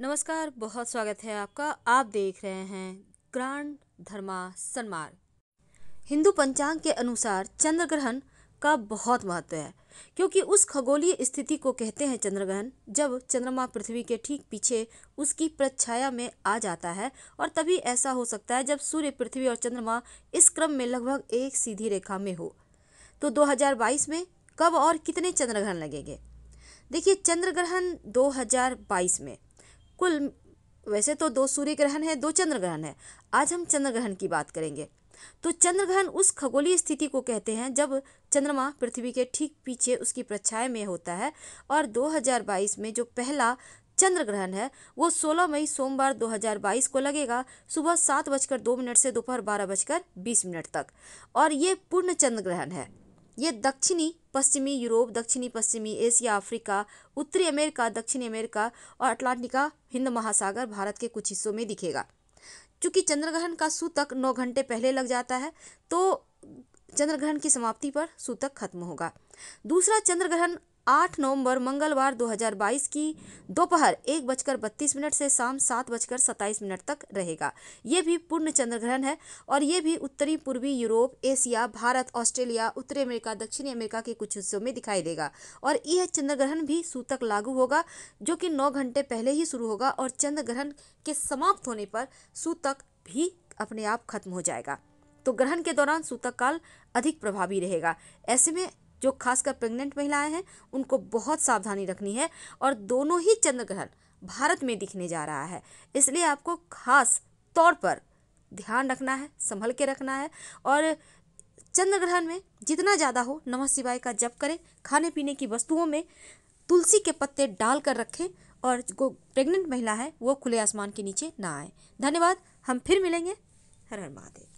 नमस्कार बहुत स्वागत है आपका आप देख रहे हैं ग्रांड धर्मा सन्मार्ग हिंदू पंचांग के अनुसार चंद्र ग्रहण का बहुत महत्व है क्योंकि उस खगोलीय स्थिति को कहते हैं चंद्रग्रहण जब चंद्रमा पृथ्वी के ठीक पीछे उसकी प्रच्छाया में आ जाता है और तभी ऐसा हो सकता है जब सूर्य पृथ्वी और चंद्रमा इस क्रम में लगभग एक सीधी रेखा में हो तो 2022 में कब और कितने चंद्रग्रहण लगेंगे देखिए चंद्र ग्रहण 2022 में कुल वैसे तो दो सूर्य ग्रहण है दो चंद्र ग्रहण है आज हम चंद्र ग्रहण की बात करेंगे तो चंद्र ग्रहण उस खगोलीय स्थिति को कहते हैं जब चंद्रमा पृथ्वी के ठीक पीछे उसकी प्रछाया में होता है और 2022 में जो पहला चंद्र ग्रहण है वो 16 मई सोमवार 2022 को लगेगा सुबह सात बजकर दो मिनट से दोपहर बारह बजकर बीस मिनट तक और ये पूर्ण चंद्र ग्रहण है ये दक्षिणी पश्चिमी यूरोप दक्षिणी पश्चिमी एशिया अफ्रीका उत्तरी अमेरिका दक्षिणी अमेरिका और अटलांटिका हिंद महासागर भारत के कुछ हिस्सों में दिखेगा चूंकि चंद्रग्रहण का सूतक नौ घंटे पहले लग जाता है तो चंद्रग्रहण की समाप्ति पर सूतक खत्म होगा दूसरा चंद्रग्रहण 8 नवंबर मंगलवार 2022 की दोपहर एक बजकर बत्तीस मिनट से शाम सात बजकर सत्ताईस मिनट तक रहेगा ये भी पूर्ण चंद्रग्रहण है और ये भी उत्तरी पूर्वी यूरोप एशिया भारत ऑस्ट्रेलिया उत्तरी अमेरिका दक्षिणी अमेरिका के कुछ हिस्सों में दिखाई देगा और यह चंद्रग्रहण भी सूतक लागू होगा जो कि नौ घंटे पहले ही शुरू होगा और चंद्रग्रहण के समाप्त होने पर सूतक भी अपने आप खत्म हो जाएगा तो ग्रहण के दौरान सूतक काल अधिक प्रभावी रहेगा ऐसे में जो खासकर प्रेग्नेंट महिलाएं हैं उनको बहुत सावधानी रखनी है और दोनों ही चंद्र ग्रहण भारत में दिखने जा रहा है इसलिए आपको खास तौर पर ध्यान रखना है संभल के रखना है और चंद्र ग्रहण में जितना ज़्यादा हो नमः शिवाय का जप करें खाने पीने की वस्तुओं में तुलसी के पत्ते डाल कर रखें और जो प्रेग्नेंट महिला है वो खुले आसमान के नीचे ना आए धन्यवाद हम फिर मिलेंगे हर हर महादेव